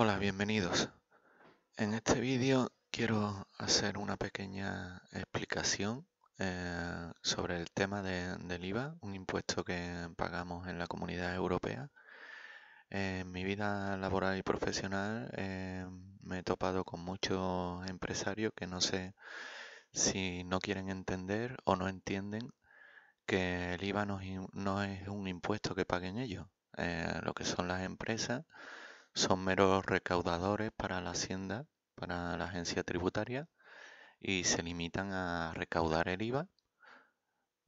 Hola, bienvenidos. En este vídeo quiero hacer una pequeña explicación eh, sobre el tema del IVA, un impuesto que pagamos en la comunidad europea. en mi vida laboral y profesional eh, me he topado con muchos empresarios que no sé si no quieren entender o no entienden que el IVA no es un impuesto que paguen ellos. Eh, lo que son las empresas son meros recaudadores para la hacienda, para la agencia tributaria, y se limitan a recaudar el IVA,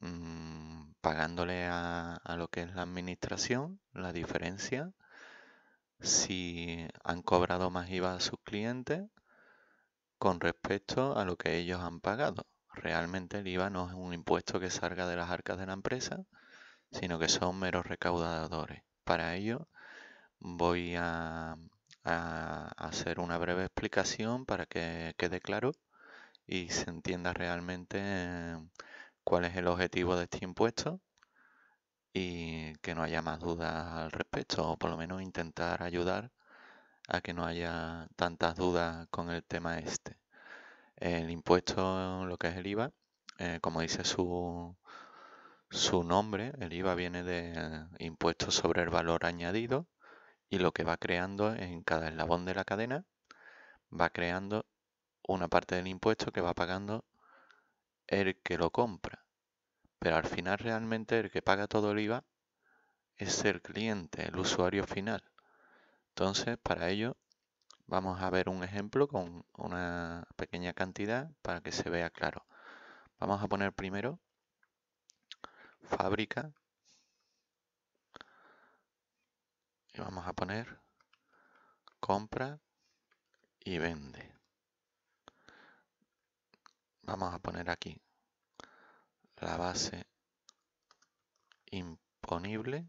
mm, pagándole a, a lo que es la administración la diferencia, si han cobrado más IVA a sus clientes con respecto a lo que ellos han pagado. Realmente el IVA no es un impuesto que salga de las arcas de la empresa, sino que son meros recaudadores. Para ello voy a, hacer una breve explicación para que quede claro y se entienda realmente eh, cuál es el objetivo de este impuesto y que no haya más dudas al respecto, o por lo menos intentar ayudar a que no haya tantas dudas con el tema este. El impuesto, lo que es el IVA, eh, como dice su, su nombre, el IVA viene de Impuesto sobre el Valor Añadido, y lo que va creando en cada eslabón de la cadena va creando una parte del impuesto que va pagando el que lo compra. Pero al final realmente el que paga todo el IVA es el cliente, el usuario final. Entonces, para ello vamos a ver un ejemplo con una pequeña cantidad para que se vea claro. Vamos a poner primero fábrica y vamos a poner compra y vende. Vamos a poner aquí la base imponible,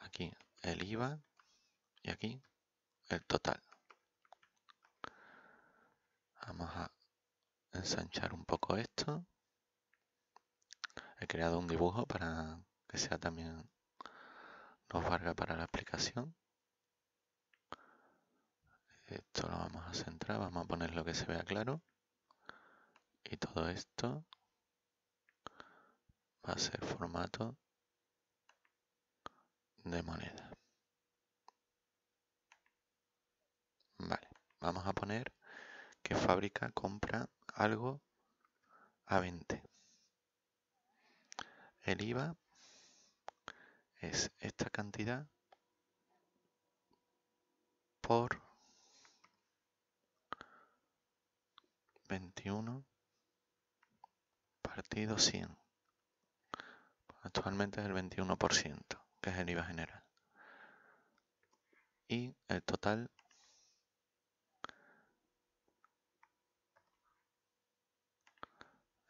aquí el IVA y aquí el total. Vamos a ensanchar un poco esto. He creado un dibujo para que sea también nos valga para la aplicación. Esto lo vamos a centrar, vamos a poner lo que se vea claro. Y todo esto va a ser formato de moneda. Vale, vamos a poner que fábrica compra algo a 20. El IVA es esta cantidad por 21 partido 100. Actualmente es el 21%, que es el IVA general. Y el total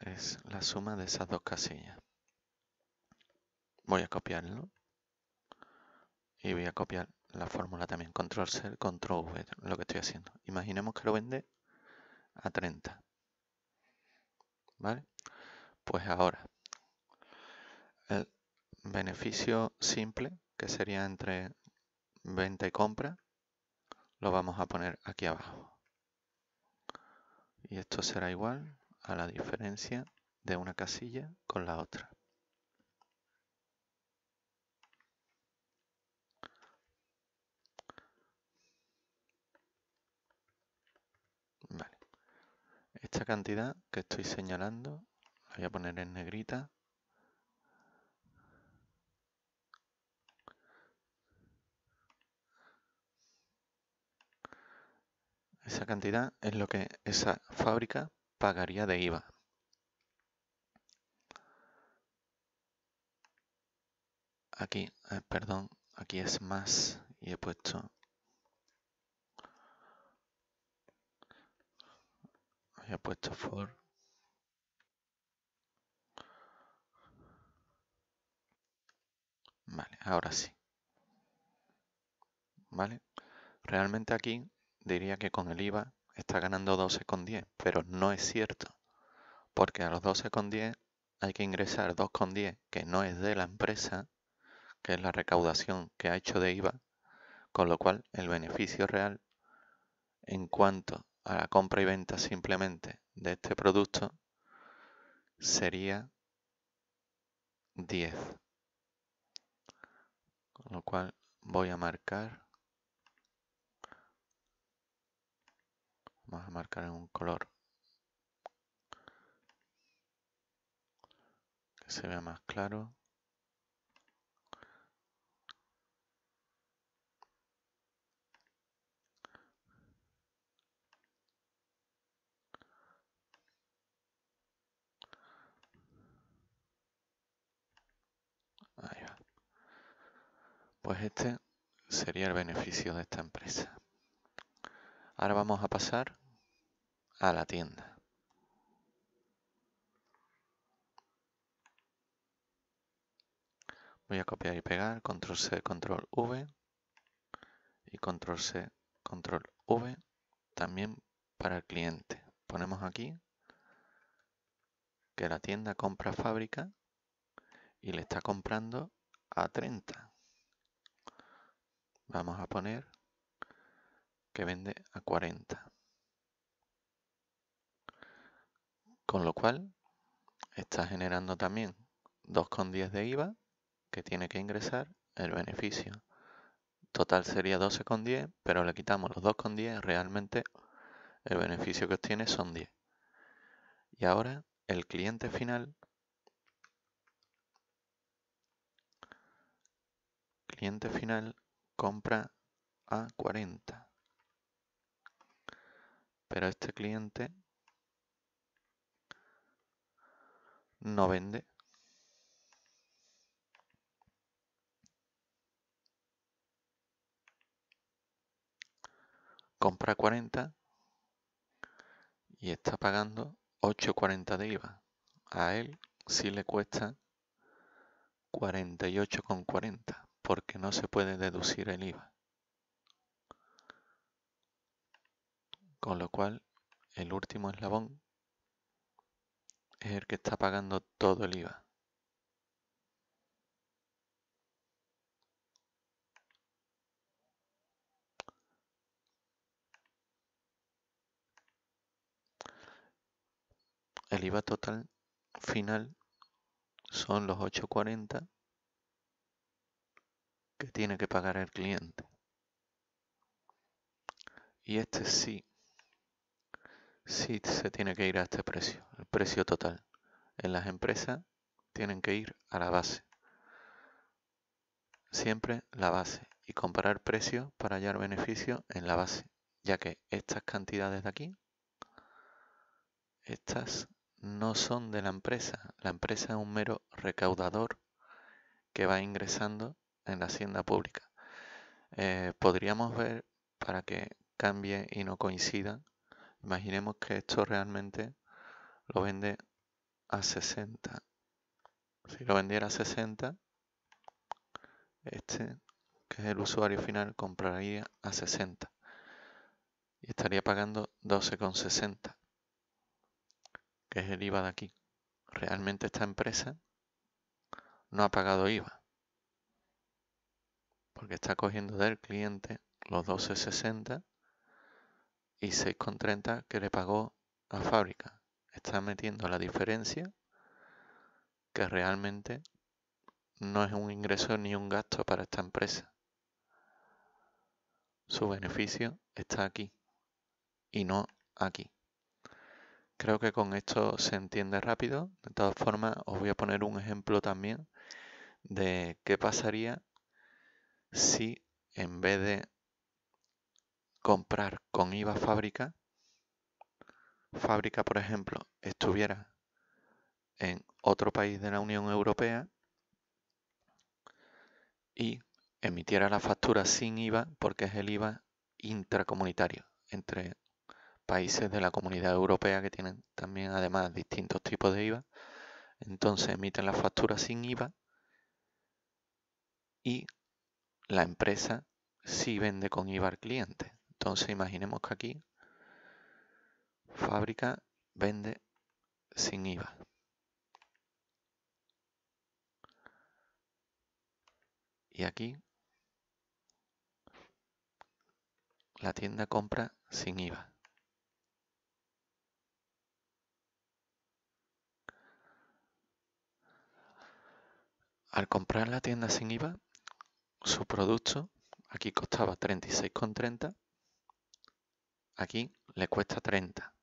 es la suma de esas dos casillas. Voy a copiarlo y voy a copiar la fórmula también, control C, control V, lo que estoy haciendo. Imaginemos que lo vende a 30. ¿Vale? Pues ahora, el beneficio simple, que sería entre venta y compra, lo vamos a poner aquí abajo. Y esto será igual a la diferencia de una casilla con la otra. Esta cantidad que estoy señalando la voy a poner en negrita. Esa cantidad es lo que esa fábrica pagaría de IVA. Aquí, eh, perdón, aquí es más y he puesto he puesto for vale ahora sí vale realmente aquí diría que con el IVA está ganando con 12,10 pero no es cierto porque a los con 12,10 hay que ingresar con 2,10 que no es de la empresa que es la recaudación que ha hecho de IVA con lo cual el beneficio real en cuanto a la compra y venta simplemente de este producto sería 10. Con lo cual voy a marcar, vamos a marcar en un color que se vea más claro. Pues este sería el beneficio de esta empresa. Ahora vamos a pasar a la tienda. Voy a copiar y pegar, control C, control V y control C, control V también para el cliente. Ponemos aquí que la tienda compra fábrica y le está comprando a 30 vamos a poner que vende a 40. Con lo cual está generando también 2,10 de IVA que tiene que ingresar el beneficio. Total sería 12,10, pero le quitamos los 2,10, realmente el beneficio que obtiene son 10. Y ahora el cliente final, cliente final compra a 40. Pero este cliente no vende. Compra 40 y está pagando 8,40 de IVA. A él sí le cuesta 48,40 porque no se puede deducir el IVA. Con lo cual, el último eslabón es el que está pagando todo el IVA. El IVA total final son los 840 que tiene que pagar el cliente. Y este sí, sí se tiene que ir a este precio, el precio total. En las empresas tienen que ir a la base. Siempre la base y comparar precios para hallar beneficio en la base, ya que estas cantidades de aquí, estas no son de la empresa. La empresa es un mero recaudador que va ingresando en la hacienda pública. Eh, podríamos ver para que cambie y no coincida. Imaginemos que esto realmente lo vende a 60. Si lo vendiera a 60, este, que es el usuario final, compraría a 60. Y estaría pagando 12,60, que es el IVA de aquí. Realmente esta empresa no ha pagado IVA porque está cogiendo del cliente los 12.60 y 6.30 que le pagó a fábrica. Está metiendo la diferencia que realmente no es un ingreso ni un gasto para esta empresa. Su beneficio está aquí y no aquí. Creo que con esto se entiende rápido. De todas formas, os voy a poner un ejemplo también de qué pasaría si en vez de comprar con IVA fábrica, fábrica, por ejemplo, estuviera en otro país de la Unión Europea y emitiera la factura sin IVA porque es el IVA intracomunitario entre países de la comunidad europea que tienen también además distintos tipos de IVA. Entonces emiten la factura sin IVA y la empresa sí vende con IVA al cliente. Entonces imaginemos que aquí fábrica vende sin IVA. Y aquí la tienda compra sin IVA. Al comprar la tienda sin IVA, su producto aquí costaba 36,30, aquí le cuesta 30,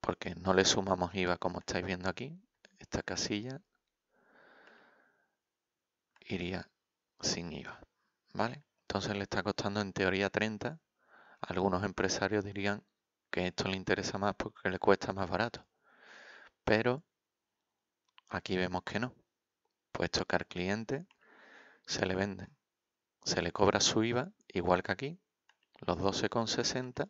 porque no le sumamos IVA como estáis viendo aquí, esta casilla iría sin IVA, ¿vale? Entonces le está costando en teoría 30, algunos empresarios dirían que esto le interesa más porque le cuesta más barato, pero aquí vemos que no, puedes tocar cliente se le venden. Se le cobra su IVA, igual que aquí, los 12,60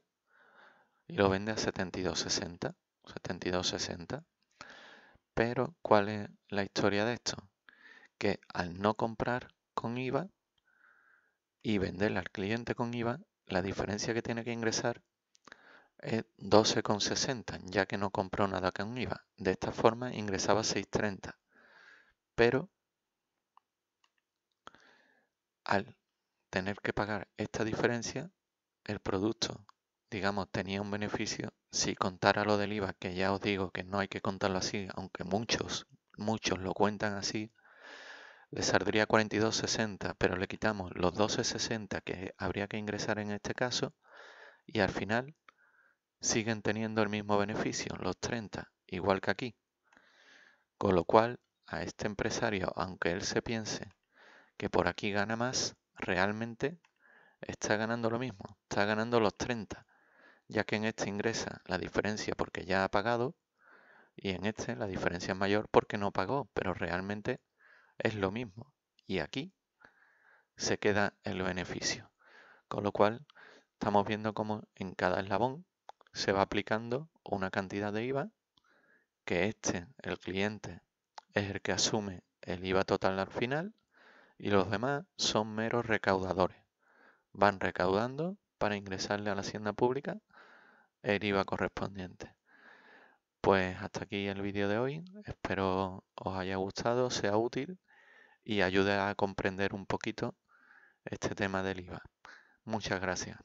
y lo vende a 72,60. 72,60. Pero, ¿cuál es la historia de esto? Que al no comprar con IVA y venderle al cliente con IVA, la diferencia que tiene que ingresar es 12,60, ya que no compró nada con IVA. De esta forma ingresaba 6,30. Pero al tener que pagar esta diferencia, el producto, digamos, tenía un beneficio. Si contara lo del IVA, que ya os digo que no hay que contarlo así, aunque muchos, muchos lo cuentan así, le saldría 42,60, pero le quitamos los 12,60 que habría que ingresar en este caso y al final siguen teniendo el mismo beneficio, los 30, igual que aquí. Con lo cual, a este empresario, aunque él se piense que por aquí gana más, realmente está ganando lo mismo, está ganando los 30, ya que en este ingresa la diferencia porque ya ha pagado y en este la diferencia es mayor porque no pagó, pero realmente es lo mismo. Y aquí se queda el beneficio. Con lo cual estamos viendo cómo en cada eslabón se va aplicando una cantidad de IVA que este, el cliente, es el que asume el IVA total al final y los demás son meros recaudadores. Van recaudando para ingresarle a la hacienda pública el IVA correspondiente. Pues hasta aquí el vídeo de hoy. Espero os haya gustado, sea útil y ayude a comprender un poquito este tema del IVA. Muchas gracias.